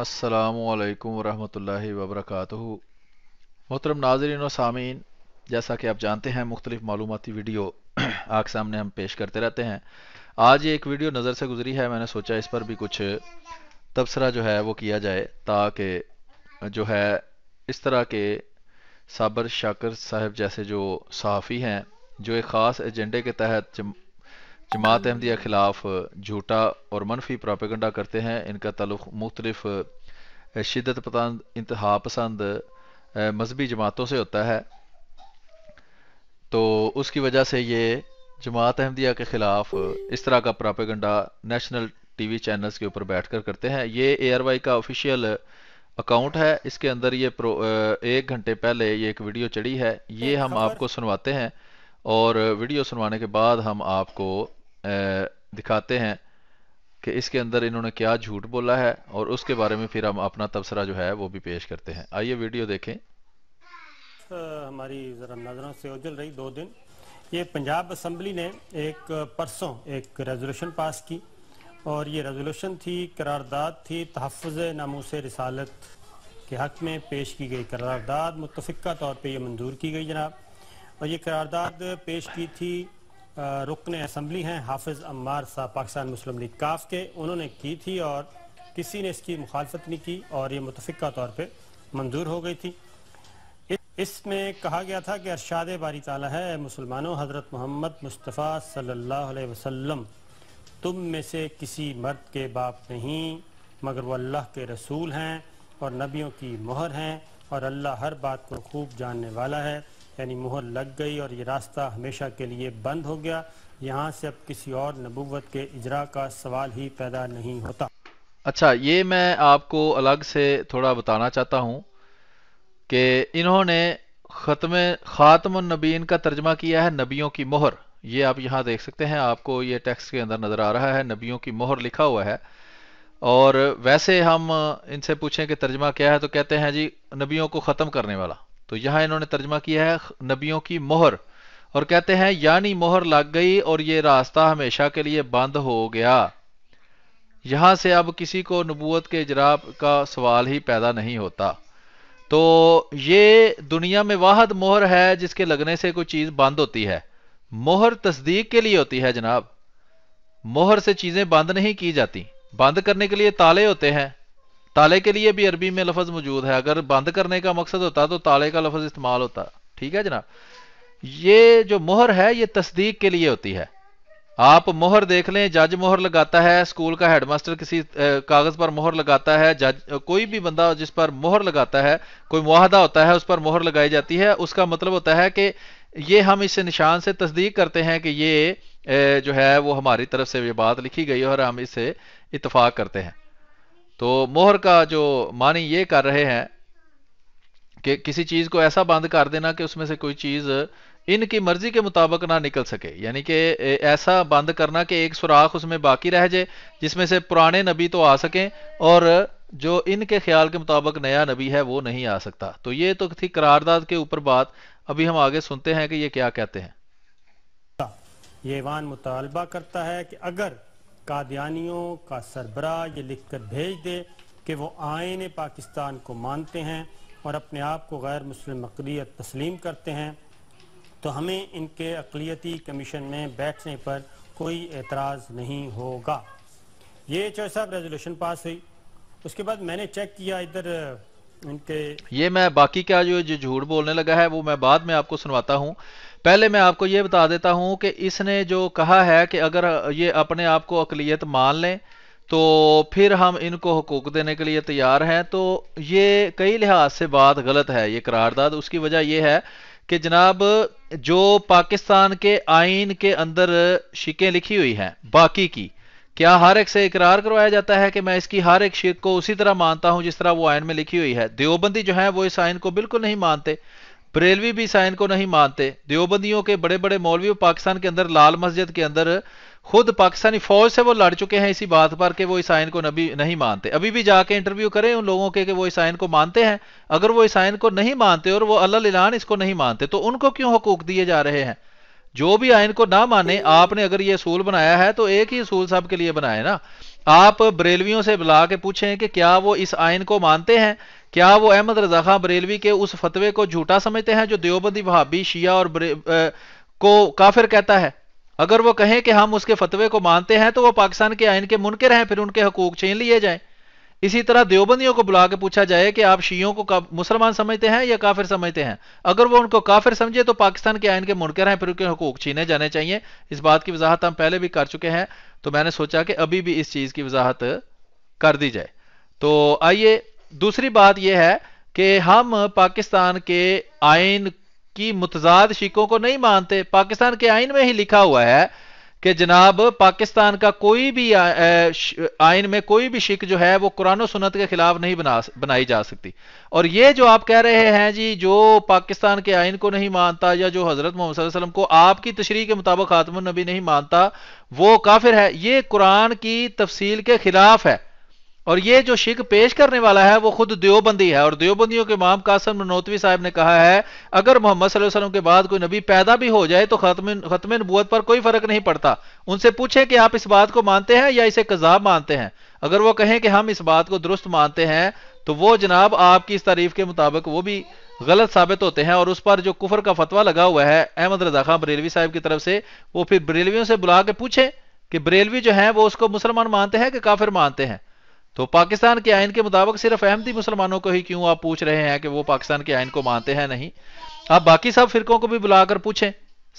असलकम वरहमल वबरक मोहतरम नाजरीन और सामीन जैसा कि आप जानते हैं मुख्तलिफ़ मालूमती वीडियो आग सामने हम पेश करते रहते हैं आज ये एक वीडियो नज़र से गुजरी है मैंने सोचा इस पर भी कुछ तबसरा जो है वो किया जाए ताकि जो है इस तरह के साबर शाकर साहब जैसे जो सहाफ़ी हैं जो एक ख़ास एजेंडे के तहत जमात अहमदिया खिलाफ झूठा और मनफी प्रापेगंडा करते हैं इनका तलुक मुख्तलिफ शिदत पसंद इंतहा पसंद मजहबी जमातों से होता है तो उसकी वजह से ये जमात अहमदिया के ख़िलाफ़ इस तरह का प्रापेगंडा नेशनल टीवी चैनल्स के ऊपर बैठकर करते हैं ये वाई का ऑफिशियल अकाउंट है इसके अंदर ये प्रो एक घंटे पहले ये एक वीडियो चढ़ी है ये हम आपको सुनवाते हैं और वीडियो सुनवाने के बाद हम आपको दिखाते हैं कि इसके अंदर इन्होंने क्या झूठ बोला है और उसके बारे में फिर हम अपना तबसरा जो है वो भी पेश करते हैं आइए वीडियो देखें हमारी ज़रा नज़रों से उजल रही दो दिन ये पंजाब असम्बली ने एक परसों एक रेजोल्यूशन पास की और ये रेजोल्यूशन थी करारदाद थी तहफ़ नामूस रसालत के हक़ में पेश की गई करारदाद मुतफ़ा तौर पर यह मंजूर की गई जनाब और ये करारदाद पेश की थी रुकन असम्बली हैं हाफिज़ अम्मार साहब पाकिस्तान मुस्लिम लीग काफ के उन्होंने की थी और किसी ने इसकी मुखालफत नहीं की और ये मुतफ़ा तौर पर मंजूर हो गई थी इसमें कहा गया था कि अरशाद बारी ताला है मुसलमानों हज़रत मोहम्मद मुस्तफ़ा सल्लल्लाहु अलैहि वसल्लम तुम में से किसी मर्द के बाप नहीं मगर वो अल्लाह के रसूल हैं और नबियों की मोहर हैं और अल्लाह हर बात को खूब जानने वाला है यानी मुहर लग गई और ये रास्ता हमेशा के लिए बंद हो गया यहाँ से अब किसी और नबूवत के इजरा का सवाल ही पैदा नहीं होता अच्छा ये मैं आपको अलग से थोड़ा बताना चाहता हूँ कि इन्होंने ख़त्म नबीन का तर्जमा किया है नबियों की मोहर ये आप यहाँ देख सकते हैं आपको ये टेक्स्ट के अंदर नज़र आ रहा है नबियों की मोहर लिखा हुआ है और वैसे हम इनसे पूछें कि तर्जमा क्या है तो कहते हैं जी नबियों को ख़त्म करने वाला तो यहां इन्होंने तर्जमा किया है नबियों की मोहर और कहते हैं यानी मोहर लग गई और ये रास्ता हमेशा के लिए बंद हो गया यहां से अब किसी को नबूत के जराब का सवाल ही पैदा नहीं होता तो ये दुनिया में वाहद मोहर है जिसके लगने से कोई चीज बंद होती है मोहर तस्दीक के लिए होती है जनाब मोहर से चीजें बंद नहीं की जाती बंद करने के लिए ताले होते हैं ताले के लिए भी अरबी में लफज मौजूद है अगर बंद करने का मकसद होता तो ताले का लफज इस्तेमाल होता ठीक है जनाब ये जो मोहर है ये तस्दीक के लिए होती है आप मोहर देख लें जज मोहर लगाता है स्कूल का हेडमास्टर किसी कागज पर मोहर लगाता है जज कोई भी बंदा जिस पर मोहर लगाता है कोई मुआहदा होता है उस पर मोहर लगाई जाती है उसका मतलब होता है कि ये हम इस निशान से तस्दीक करते हैं कि ये जो है वो हमारी तरफ से ये बात लिखी गई है और हम इसे इतफाक करते हैं तो मोहर का जो मानी ये कर रहे हैं कि किसी चीज़ को ऐसा बंद कर देना कि उसमें से कोई चीज़ इनकी मर्जी के मुताबिक ना निकल सके यानी कि ऐसा बंद करना कि एक सुराख उसमें बाकी रह जाए जिसमें से पुराने नबी तो आ सकें और जो इनके ख्याल के मुताबिक नया नबी है वो नहीं आ सकता तो ये तो थी करारदाद के ऊपर बात अभी हम आगे सुनते हैं कि ये क्या कहते हैं ये वान मुतालबा करता है कि अगर कादियानियों का सरबरा ये लिख कर भेज दे कि वो आयन पाकिस्तान को मानते हैं और अपने आप को गैर मुस्लिम अकलीत तस्लीम करते हैं तो हमें इनके अकलीती कमीशन में बैठने पर कोई एतराज़ नहीं होगा ये चौहर साहब रेजोल्यूशन पास हुई उसके बाद मैंने चेक किया इधर इनके ये मैं बाकी क्या जो जो झूठ बोलने लगा है वो मैं बाद में आपको सुनवाता हूँ पहले मैं आपको ये बता देता हूँ कि इसने जो कहा है कि अगर ये अपने आप को अकलीत मान लें तो फिर हम इनको हकूक देने के लिए तैयार हैं तो ये कई लिहाज से बात गलत है ये करारदाद उसकी वजह यह है कि जनाब जो पाकिस्तान के आइन के अंदर शिकें लिखी हुई हैं बाकी की क्या हर एक से इकरार करवाया जाता है कि मैं इसकी हर एक शिक को उसी तरह मानता हूं जिस तरह वो आयन में लिखी हुई है देवबंदी जो है वो इस आयन को बिल्कुल नहीं मानते बरेलवी भी साइन को नहीं मानते देवबंदियों के बड़े बड़े मौलवी पाकिस्तान के अंदर लाल मस्जिद के अंदर खुद पाकिस्तानी फौज से वो लड़ चुके हैं इसी बात पर कि वो इस आयन को नबी नहीं मानते अभी भी जाके इंटरव्यू करें उन लोगों के कि वो इस आयन को मानते हैं अगर वो इस आयन को नहीं मानते और वो अल्लाह इलान इसको नहीं मानते तो उनको क्यों हकूक दिए जा रहे हैं जो भी आयन को ना माने आपने अगर ये असूल बनाया है तो एक ही असूल सबके लिए बनाए ना आप बरेलवियों से बुला के पूछें कि क्या वो इस आयन को मानते हैं क्या वो अहमद रजा खां बरेलवी के उस फतवे को झूठा समझते हैं जो देवबंदी भाभी शिया और आ, को काफिर कहता है अगर वो कहें कि हम उसके फतवे को मानते हैं तो वो पाकिस्तान के आयन के मुनकर हैं फिर उनके हकूक छीन लिए जाएं इसी तरह देवबंदियों को बुला के पूछा जाए कि आप शीयों को मुसलमान समझते हैं या काफिर समझते हैं अगर वो उनको काफिर समझे तो पाकिस्तान के आयन के मुनकर हैं फिर उनके हकूक छीने जाने चाहिए इस बात की वजाहत हम पहले भी कर चुके हैं तो मैंने सोचा कि अभी भी इस चीज़ की वजाहत कर दी जाए तो आइए दूसरी बात यह है कि हम पाकिस्तान के आयन की मुतजाद शिकों को नहीं मानते पाकिस्तान के आइन में ही लिखा हुआ है कि जनाब पाकिस्तान का कोई भी आयन में कोई भी शिक जो है वो कुरान सुनत के खिलाफ नहीं बना बनाई जा सकती और ये जो आप कह रहे हैं जी जो पाकिस्तान के आइन को नहीं मानता या जो हजरत मोहम्मद वसल्लम को आपकी तशरी के मुताबिक खातमनबी नबी नहीं मानता वो काफिर है ये कुरान की तफसील के खिलाफ है और ये जो शिक पेश करने वाला है वो खुद देवबंदी है और देवबंदियों के इमाम कासम नौतवी साहब ने कहा है अगर मोहम्मद वसल्लम के बाद कोई नबी पैदा भी हो जाए तो खत्म नबूत पर कोई फर्क नहीं पड़ता उनसे पूछें कि आप इस बात को मानते हैं या इसे कजाब मानते हैं अगर वो कहें कि हम इस बात को दुरुस्त मानते हैं तो वो जनाब आपकी इस तारीफ के मुताबिक वो भी गलत साबित होते हैं और उस पर जो कुफर का फतवा लगा हुआ है अहमद रजा खां बरेलवी साहब की तरफ से वो फिर बरेलवियों से बुला के पूछे कि बरेलवी जो है वो उसको मुसलमान मानते हैं कि काफिर मानते हैं तो पाकिस्तान के आयन के मुताबिक सिर्फ अहमदी मुसलमानों को ही क्यों आप पूछ रहे हैं कि वो पाकिस्तान के आयन को मानते हैं नहीं आप बाकी सब फिरकों को भी बुलाकर पूछें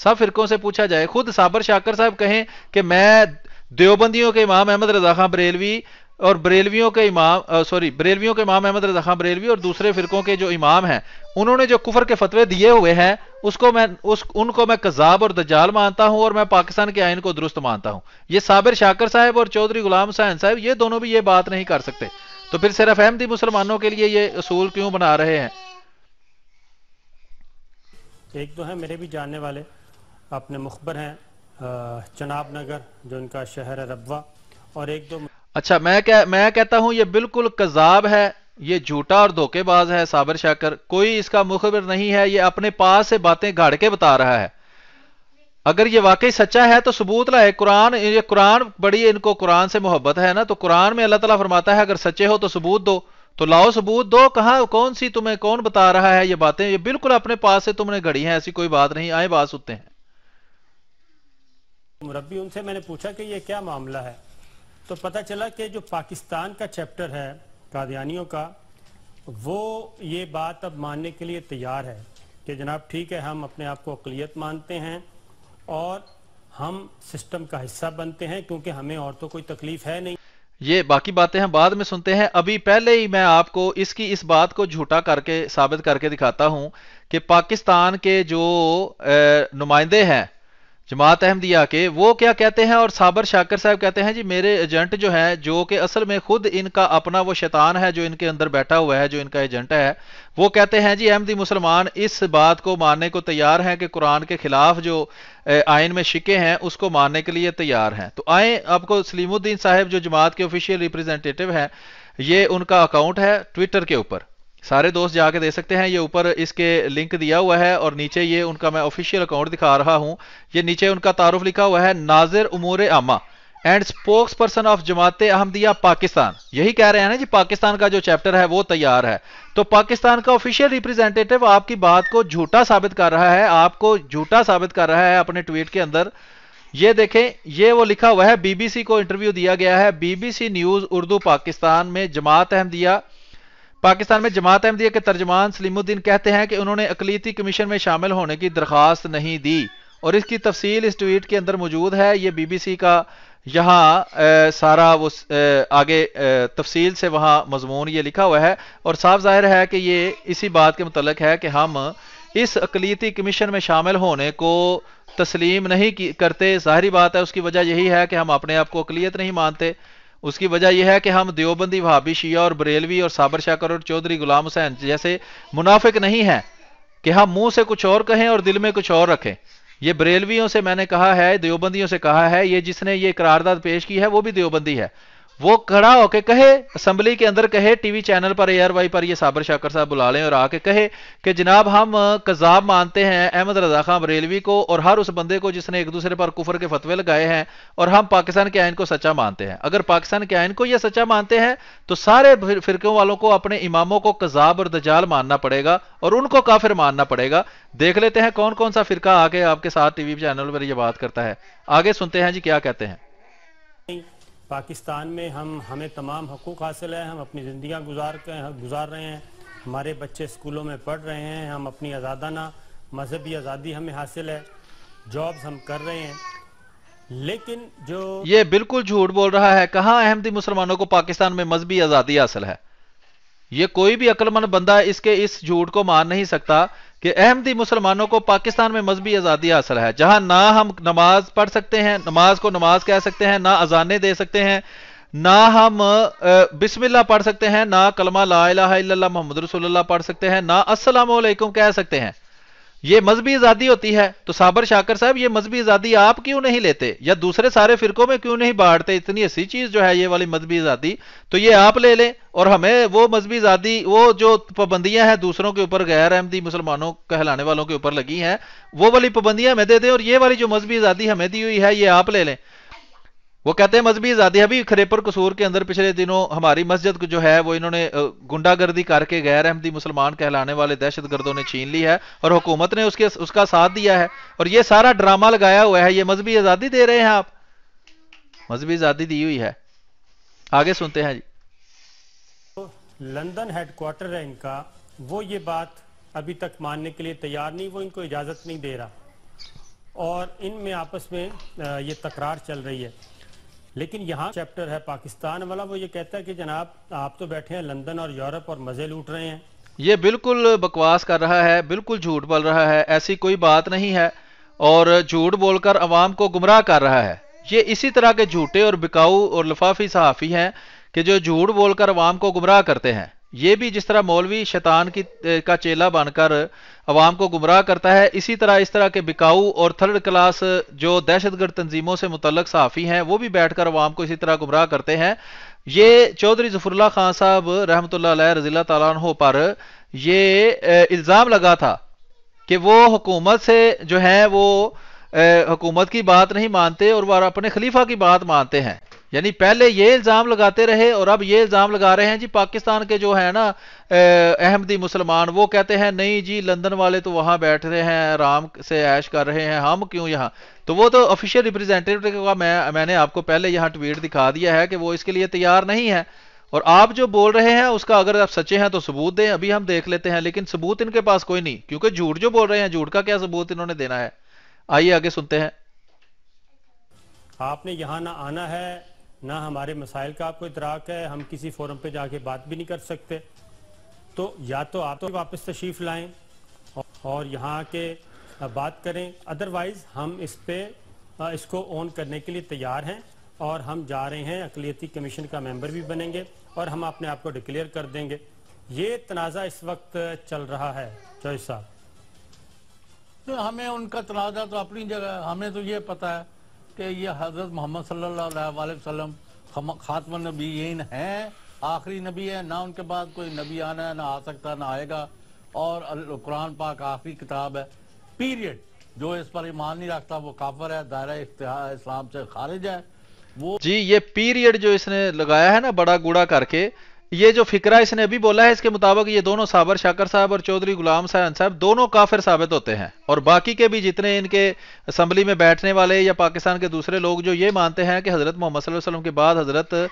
सब फिरकों से पूछा जाए खुद साबर शाकर साहब कहें कि मैं देवबंदियों के इमाम अहमद रजाखा बरेलवी और बरेलवियों के इमाम सॉरी बरेलवियों के इमाम अहमद रजा खान बरेलवी और दूसरे फिरकों के जो इमाम हैं उन्होंने जो कुफर के फतवे दिए हुए हैं उसको मैं उस उनको मैं कजाब और दजाल मानता हूं और मैं पाकिस्तान के आयन को दुरुस्त मानता हूं ये साबिर शाकर साहब और चौधरी गुलाम साहन साहब ये दोनों भी ये बात नहीं कर सकते तो फिर सिर्फ अहमदी मुसलमानों के लिए ये असूल क्यों बना रहे हैं एक तो है मेरे भी जानने वाले अपने मुखबर हैं चनाब नगर जो उनका शहर है रबवा और एक दो अच्छा मैं कह मैं कहता हूं ये बिल्कुल कजाब है ये झूठा और धोखेबाज है साबर शाकर कोई इसका मुखबिर नहीं है ये अपने पास से बातें गाड़ के बता रहा है अगर ये वाकई सच्चा है तो सबूत लाए कुरान ये कुरान बड़ी इनको कुरान से मोहब्बत है ना तो कुरान में अल्लाह ताला फरमाता है अगर सच्चे हो तो सबूत दो तो लाओ सबूत दो कहा कौन सी तुम्हें कौन बता रहा है ये बातें ये बिल्कुल अपने पास से तुमने घड़ी है ऐसी कोई बात नहीं आए बात सुनते हैं मुरबी उनसे मैंने पूछा कि ये क्या मामला है तो पता चला कि जो पाकिस्तान का चैप्टर है कादियानियों का वो ये बात अब मानने के लिए तैयार है कि जनाब ठीक है हम अपने आप को अकलीत मानते हैं और हम सिस्टम का हिस्सा बनते हैं क्योंकि हमें और तो कोई तकलीफ है नहीं ये बाकी बातें हम बाद में सुनते हैं अभी पहले ही मैं आपको इसकी इस बात को झूठा करके साबित करके दिखाता हूं कि पाकिस्तान के जो नुमाइंदे हैं जमात अहमदिया के वो क्या कहते हैं और साबर शाकर साहब कहते हैं जी मेरे एजेंट जो है जो कि असल में खुद इनका अपना वो शैतान है जो इनके अंदर बैठा हुआ है जो इनका एजेंट है वो कहते हैं जी अहमदी मुसलमान इस बात को मानने को तैयार हैं कि कुरान के खिलाफ जो आयन में शिके हैं उसको मानने के लिए तैयार हैं तो आए आपको सलीमुद्दीन साहब जो जमात के ऑफिशियल रिप्रेजेंटेटिव हैं ये उनका अकाउंट है ट्विटर के ऊपर सारे दोस्त जाके दे सकते हैं ये ऊपर इसके लिंक दिया हुआ है और नीचे ये उनका मैं ऑफिशियल अकाउंट दिखा रहा हूँ ये नीचे उनका तारुफ लिखा हुआ है नाजिर उमूर आमा एंड स्पोक्स पर्सन ऑफ जमाते अहमदिया पाकिस्तान यही कह रहे हैं ना जी पाकिस्तान का जो चैप्टर है वो तैयार है तो पाकिस्तान का ऑफिशियल रिप्रेजेंटेटिव आपकी बात को झूठा साबित कर रहा है आपको झूठा साबित कर रहा है अपने ट्वीट के अंदर ये देखें ये वो लिखा हुआ है बीबीसी को इंटरव्यू दिया गया है बीबीसी न्यूज उर्दू पाकिस्तान में जमात अहमदिया पाकिस्तान में जमात अहमदिया के तर्जमान सलीमुद्दीन कहते हैं कि उन्होंने अकलीती कमीशन में शामिल होने की दरख्वास्त नहीं दी और इसकी तफसील इस ट्वीट के अंदर मौजूद है ये बीबीसी का यहाँ सारा वो आगे तफसील से वहाँ मजमून ये लिखा हुआ है और साफ जाहिर है कि ये इसी बात के मतलब है कि हम इस अकलीती कमीशन में शामिल होने को तस्लीम नहीं करते जाहरी बात है उसकी वजह यही है कि हम अपने आप को अकलीत नहीं मानते उसकी वजह यह है कि हम देवबंदी वहाबी शिया और बरेलवी और साबर शाकर और चौधरी गुलाम हुसैन जैसे मुनाफिक नहीं है कि हम मुंह से कुछ और कहें और दिल में कुछ और रखें ये बरेलवियों से मैंने कहा है देवबंदियों से कहा है ये जिसने ये करारदाद पेश की है वो भी देवबंदी है वो खड़ा होके कहे असेंबली के अंदर कहे टीवी चैनल पर एयर वाई पर ये साबर शाकर साहब बुला लें और आके कहे कि जनाब हम कजाब मानते हैं अहमद रजा खां बरेलवी को और हर उस बंदे को जिसने एक दूसरे पर कुफर के फतवे लगाए हैं और हम पाकिस्तान के आयन को सच्चा मानते हैं अगर पाकिस्तान के आयन को यह सच्चा मानते हैं तो सारे फिरकों वालों को अपने इमामों को कजाब और दजाल मानना पड़ेगा और उनको काफिर मानना पड़ेगा देख लेते हैं कौन कौन सा फिरका आके आपके साथ टीवी चैनल पर यह बात करता है आगे सुनते हैं जी क्या कहते हैं पाकिस्तान में हम हमें तमाम हकूक़ हासिल है हम अपनी जिंदगी गुजार गुजार रहे हैं हमारे बच्चे स्कूलों में पढ़ रहे हैं हम अपनी आज़ादाना मजहबी आज़ादी हमें हासिल है जॉब्स हम कर रहे हैं लेकिन जो ये बिल्कुल झूठ बोल रहा है कहाँ अहमदी मुसलमानों को पाकिस्तान में मजहबी आज़ादी हासिल है ये कोई भी अक्लमंद बंदा इसके इस झूठ को मान नहीं सकता कि अहमदी मुसलमानों को पाकिस्तान में मजहबी आज़ादी हासिल है जहां ना हम नमाज पढ़ सकते हैं नमाज को नमाज कह सकते हैं ना अजाने दे सकते हैं ना हम बिस्मिल्लाह पढ़ सकते हैं ना कलमा ला इलाहा इल्लल्लाह मोहम्मद रसूलुल्लाह पढ़ सकते हैं ना अस्सलाम कह सकते हैं ये मजहबी आज़ादी होती है तो साबर शाकर साहब ये मजहबी आज़ादी आप क्यों नहीं लेते या दूसरे सारे फिरकों में क्यों नहीं बांटते इतनी ऐसी चीज़ जो है ये वाली मजहबी आज़ादी तो ये आप ले लें और हमें वो मजहबी आज़ादी वो जो पाबंदियां हैं दूसरों के ऊपर गैर अहमदी मुसलमानों कहलाने वालों के ऊपर लगी हैं वो वाली पाबंदियां हमें दे दें और ये वाली जो मजहबी आज़ादी हमें दी हुई है ये आप ले लें वो कहते हैं मजहबी आज़ादी अभी खरेपर कसूर के अंदर पिछले दिनों हमारी मस्जिद जो है वो इन्होंने गुंडागर्दी करके गैर अहमदी मुसलमान कहलाने वाले दहशत गर्दों ने छीन ली है और हुकूमत ने उसके उसका साथ दिया है और ये सारा ड्रामा लगाया हुआ है ये मजहबी आज़ादी दे रहे हैं आप मजहबी आज़ादी दी हुई है आगे सुनते हैं जी लंदन हेडक्वार्टर है इनका वो ये बात अभी तक मानने के लिए तैयार नहीं वो इनको इजाज़त नहीं दे रहा और इनमें आपस में ये तकरार चल रही है लेकिन यहाँ चैप्टर है पाकिस्तान वाला वो ये कहता है कि जनाब आप तो बैठे हैं लंदन और यूरोप और मजे लूट रहे हैं ये बिल्कुल बकवास कर रहा है बिल्कुल झूठ बोल रहा है ऐसी कोई बात नहीं है और झूठ बोलकर अवाम को गुमराह कर रहा है ये इसी तरह के झूठे और बिकाऊ और लफाफी सहाफ़ी हैं कि जो झूठ बोलकर अवाम को गुमराह करते हैं ये भी जिस तरह मौलवी शैतान की का चेला बनकर अवाम को गुमराह करता है इसी तरह इस तरह के बिकाऊ और थर्ड क्लास जो दहशतगर्द तंजीमों से मुतलक सहाफ़ी हैं वो भी बैठकर अवाम को इसी तरह गुमराह करते हैं ये चौधरी जफरुल्ला खान साहब रहमत रजील तहों पर ये इल्ज़ाम लगा था कि वो हुकूमत से जो है वो हुकूमत की बात नहीं मानते और वह अपने खलीफा की बात मानते हैं यानी पहले ये इल्ज़ाम लगाते रहे और अब ये इल्ज़ाम लगा रहे हैं जी पाकिस्तान के जो है ना अहमदी मुसलमान वो कहते हैं नहीं जी लंदन वाले तो वहाँ बैठ रहे हैं आराम से ऐश कर रहे हैं हम क्यों यहाँ तो वो तो ऑफिशियल रिप्रेजेंटेटिव का मैं मैंने आपको पहले यहाँ ट्वीट दिखा दिया है कि वो इसके लिए तैयार नहीं है और आप जो बोल रहे हैं उसका अगर आप सच्चे हैं तो सबूत दें अभी हम देख लेते हैं लेकिन सबूत इनके पास कोई नहीं क्योंकि झूठ जो बोल रहे हैं झूठ का क्या सबूत इन्होंने देना है आइए आगे सुनते हैं आपने यहाँ ना आना है ना हमारे मसाइल का आपको इतराक है हम किसी फोरम पे जाके बात भी नहीं कर सकते तो या तो आप तो वापस तशरीफ़ लाएं और यहाँ के बात करें अदरवाइज़ हम इस पर इसको ऑन करने के लिए तैयार हैं और हम जा रहे हैं अकलीती कमीशन का मेंबर भी बनेंगे और हम अपने आप को डिक्लेयर कर देंगे ये तनाज़ा इस वक्त चल रहा है चौहिस साहब तो हमें उनका तनाज़ा तो अपनी जगह हमें तो ये पता है कि ये हजरत मोहम्मद सल्लल्लाहु अलैहि खात्म नबीन हैं आखिरी नबी है ना उनके बाद कोई नबी आना है ना आ सकता ना आएगा और कुरान पाक आखिरी किताब है पीरियड जो इस पर ईमान नहीं रखता वो काफर है दायरा इस्लाम से खारिज है वो जी ये पीरियड जो इसने लगाया है ना बड़ा गुड़ा करके ये जो फिक्रा इसने अभी बोला है इसके मुताबिक ये दोनों साबर शाकर साहब और चौधरी गुलाम साहन साहब दोनों काफिर साबित होते हैं और बाकी के भी जितने इनके असम्बली में बैठने वाले या पाकिस्तान के दूसरे लोग जो ये मानते हैं कि हज़रत मोहम्मद वसलम के बाद हज़रत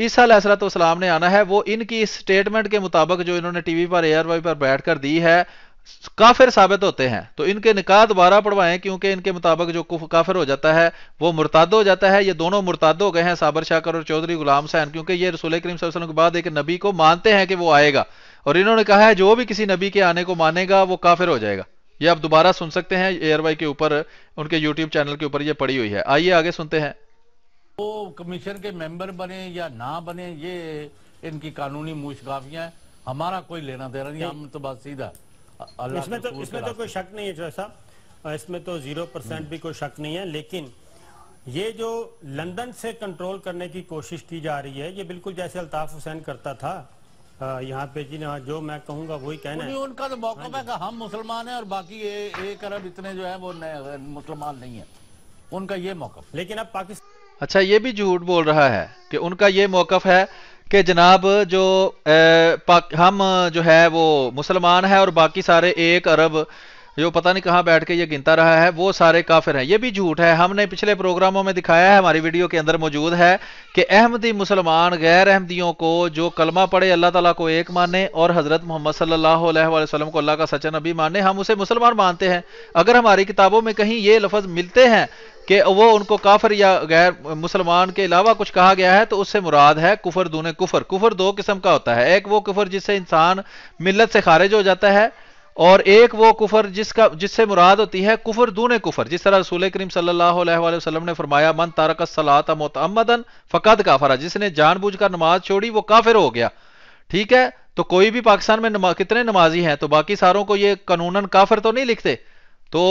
ईसा वसलाम ने आना है वो इनकी स्टेटमेंट के मुताबिक जो इन्होंने टीवी पर एयर पर बैठ कर दी है काफिर साबित होते हैं तो इनके निकाह दोबारा पढ़वाएं क्योंकि इनके मुताबिक जो काफिर हो जाता है वो मुर्ताद हो जाता है ये दोनों मुर्ताद हो गए हैं साबर शाकर और चौधरी गुलाम सैन क्योंकि ये रसूल करीम के बाद एक नबी को मानते हैं कि वो आएगा और इन्होंने कहा है जो भी किसी नबी के आने को मानेगा वो काफिर हो जाएगा ये आप दोबारा सुन सकते हैं एयरवाई के ऊपर उनके यूट्यूब चैनल के ऊपर ये पड़ी हुई है आइए आगे सुनते हैं वो कमीशन के मेंबर बने या ना बने ये इनकी कानूनी मूशगाफियां हमारा कोई लेना देना नहीं हम तो बात सीधा इसमें तो इसमें तो कोई शक नहीं है जो साहब इसमें तो जीरो परसेंट भी कोई शक नहीं है लेकिन ये जो लंदन से कंट्रोल करने की कोशिश की जा रही है ये बिल्कुल जैसे अल्ताफ हुसैन करता था यहाँ पे जी ना हाँ, जो मैं कहूँगा वही कहना है उनका तो मौका है हाँ हम मुसलमान हैं और बाकी ए, एक अरब इतने जो है वो मुसलमान नहीं है उनका ये मौका लेकिन अब पाकिस्तान अच्छा ये भी झूठ बोल रहा है कि उनका ये मौकफ है कि जनाब जो ए, हम जो है वो मुसलमान है और बाकी सारे एक अरब जो पता नहीं कहाँ बैठ के ये गिनता रहा है वो सारे काफिर हैं ये भी झूठ है हमने पिछले प्रोग्रामों में दिखाया है हमारी वीडियो के अंदर मौजूद है कि अहमदी मुसलमान गैर अहमदियों को जो कलमा पढ़े अल्लाह ताला को एक माने और हज़रत मोहम्मद सल्लल्लाहु अलैहि वसल्लम को अल्लाह का सचन अभी माने हम उसे मुसलमान मानते हैं अगर हमारी किताबों में कहीं ये लफज मिलते हैं कि वो उनको काफर या गैर मुसलमान के अलावा कुछ कहा गया है तो उससे मुराद है कुफर दूने कुफर कुफर दो किस्म का होता है एक वो कुफर जिससे इंसान मिलत से खारिज हो जाता है और एक वो कुफर जिसका जिससे मुराद होती है कुफर दूने कुफर जिस तरह रसूल करीम सल्लल्लाहु अलैहि वसल्लम ने फरमाया मन तारक सलात मोतमदन फ़कद काफरा जिसने जानबूझकर नमाज छोड़ी वो काफिर हो गया ठीक है तो कोई भी पाकिस्तान में नमा, कितने नमाजी हैं तो बाकी सारों को ये कानूनन काफिर तो नहीं लिखते तो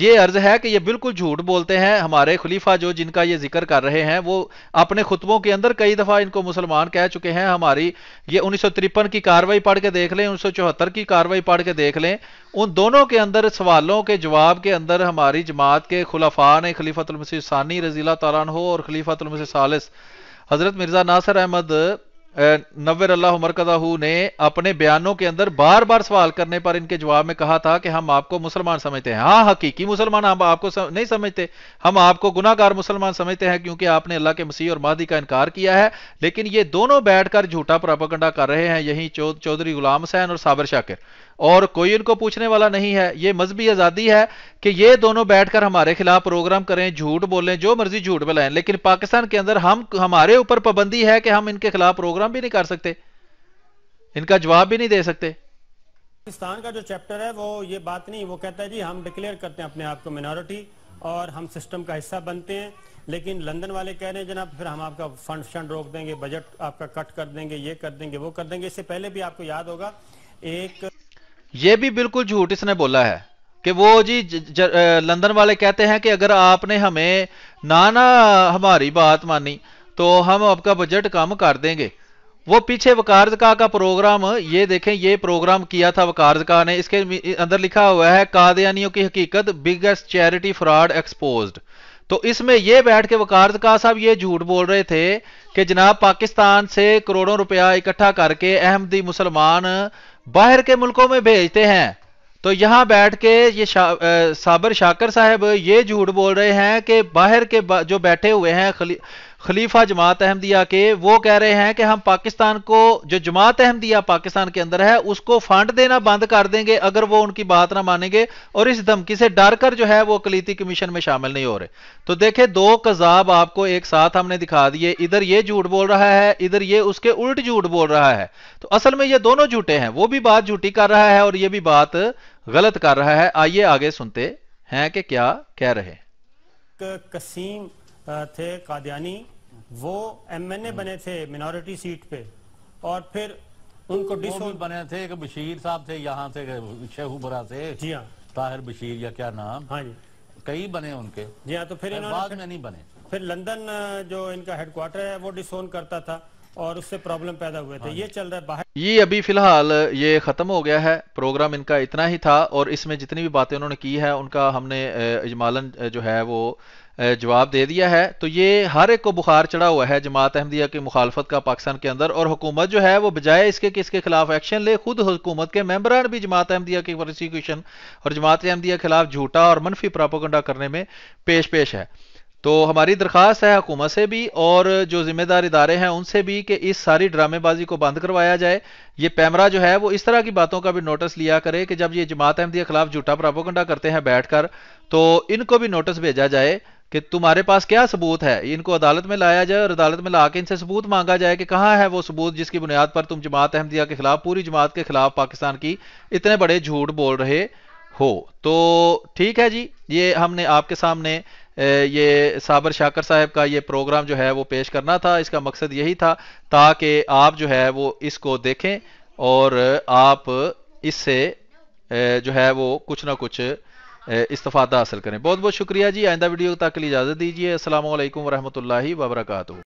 ये अर्ज है कि ये बिल्कुल झूठ बोलते हैं हमारे खलीफा जो जिनका ये जिक्र कर रहे हैं वो अपने खुतबों के अंदर कई दफ़ा इनको मुसलमान कह चुके हैं हमारी ये उन्नीस की कार्रवाई पढ़ के देख लें उन्नीस की कार्रवाई पढ़ के देख लें उन दोनों के अंदर सवालों के जवाब के अंदर हमारी जमात के खुलाफा ने खलीफतमसी सानी रजीला तारान हो और खलीफतमसी सालिस हज़रत मिर्ज़ा नासर अहमद नवर अल्लाह मरकदाहू ने अपने बयानों के अंदर बार बार सवाल करने पर इनके जवाब में कहा था कि हम आपको मुसलमान समझते हैं हाँ हकीकी मुसलमान हम आपको सम, नहीं समझते हम आपको गुनाकार मुसलमान समझते हैं क्योंकि आपने अल्लाह के मसीह और मादी का इनकार किया है लेकिन ये दोनों बैठकर झूठा प्रापकंडा कर रहे हैं यही चौधरी गुलाम हुसैन और साबर शाकिर और कोई इनको पूछने वाला नहीं है ये मजहबी आज़ादी है कि ये दोनों बैठकर हमारे खिलाफ प्रोग्राम करें झूठ बोलें जो मर्जी झूठ बुलाएं लेकिन पाकिस्तान के अंदर हम हमारे ऊपर पाबंदी है कि हम इनके खिलाफ प्रोग्राम भी नहीं कर सकते इनका जवाब भी नहीं दे सकते पाकिस्तान का जो चैप्टर है वो ये बात नहीं वो कहता है जी हम डिक्लेयर करते हैं अपने आप को मिनोरिटी और हम सिस्टम का हिस्सा बनते हैं लेकिन लंदन वाले कह रहे हैं जनाब फिर हम आपका फंड फंड रोक देंगे बजट आपका कट कर देंगे ये कर देंगे वो कर देंगे इससे पहले भी आपको याद होगा एक ये भी बिल्कुल झूठ इसने बोला है कि वो जी लंदन वाले कहते हैं कि अगर आपने हमें ना ना हमारी बात मानी तो हम आपका बजट कम कर देंगे वो पीछे वकारजका का प्रोग्राम ये देखें ये प्रोग्राम किया था वकारजका ने इसके अंदर लिखा हुआ है कादयानियों की हकीकत बिगेस्ट चैरिटी फ्रॉड एक्सपोज्ड तो इसमें ये बैठ के वकारजका साहब ये झूठ बोल रहे थे कि जनाब पाकिस्तान से करोड़ों रुपया इकट्ठा करके अहमदी मुसलमान बाहर के मुल्कों में भेजते हैं तो यहां बैठ के ये शा, साबर शाकर साहब ये झूठ बोल रहे हैं कि बाहर के बा, जो बैठे हुए हैं खलीफा जमात अहमदिया के वो कह रहे हैं कि हम पाकिस्तान को जो जमात अहमदिया पाकिस्तान के अंदर है उसको फंड देना बंद कर देंगे अगर वो उनकी बात ना मानेंगे और इस धमकी से डर कर जो है वो अकलीती कमीशन में शामिल नहीं हो रहे तो देखे दो कजाब आपको एक साथ हमने दिखा दिए इधर ये झूठ बोल रहा है इधर ये उसके उल्ट झूठ बोल रहा है तो असल में ये दोनों झूठे हैं वो भी बात झूठी कर रहा है और ये भी बात गलत कर रहा है आइए आगे सुनते हैं कि क्या कह रहे कसीम थे कादयानी वो एमएनए हम्म। बने थे मिनोरिटी सीट पे और फिर उनको डिसो बने थे कि बशीर साहब थे यहाँ से शेहूबरा से जी हाँ ताहिर बशीर या क्या नाम हाँ जी कई बने उनके जी हाँ तो फिर बाद में नहीं बने फिर लंदन जो इनका हेडक्वार्टर है वो डिसोन करता था और उससे प्रॉब्लम पैदा हुए थे हाँ ये चल रहा है बाहर ये अभी फिलहाल ये खत्म हो गया है प्रोग्राम इनका इतना ही था और इसमें जितनी भी बातें उन्होंने की है उनका हमने इजमालन जो है वो जवाब दे दिया है तो ये हर एक को बुखार चढ़ा हुआ है जमात अहमदिया की मुखालफत का पाकिस्तान के अंदर और हुकूमत जो है वो बजाय इसके कि इसके खिलाफ एक्शन ले खुद हुकूमत के मेम्बरान भी जमात अहमदिया की प्रोसिक्यूशन और जमात अहमदिया के खिलाफ झूठा और मनफी प्रापोगंडा करने में पेश पेश है तो हमारी दरख्वास्त है हुकूमत से भी और जो जिम्मेदार इदारे हैं उनसे भी कि इस सारी ड्रामेबाजी को बंद करवाया जाए ये पैमरा जो है वो इस तरह की बातों का भी नोटिस लिया करे कि जब ये जमात अहमदी के खिलाफ झूठा प्रापोगंडा करते हैं बैठकर तो इनको भी नोटिस भेजा जाए कि तुम्हारे पास क्या सबूत है इनको अदालत में लाया जाए और अदालत में ला के इनसे सबूत मांगा जाए कि कहाँ है वो सबूत जिसकी बुनियाद पर तुम जमात अहमदिया के खिलाफ पूरी जमात के खिलाफ पाकिस्तान की इतने बड़े झूठ बोल रहे हो तो ठीक है जी ये हमने आपके सामने ये साबर शाकर साहब का ये प्रोग्राम जो है वो पेश करना था इसका मकसद यही था ताकि आप जो है वो इसको देखें और आप इससे जो है वो कुछ ना कुछ इस्तफ़ादा हासिल करें बहुत बहुत शुक्रिया जी आइंदा वीडियो तक के लिए इजाज़त दीजिए असल वरहमल वबरकू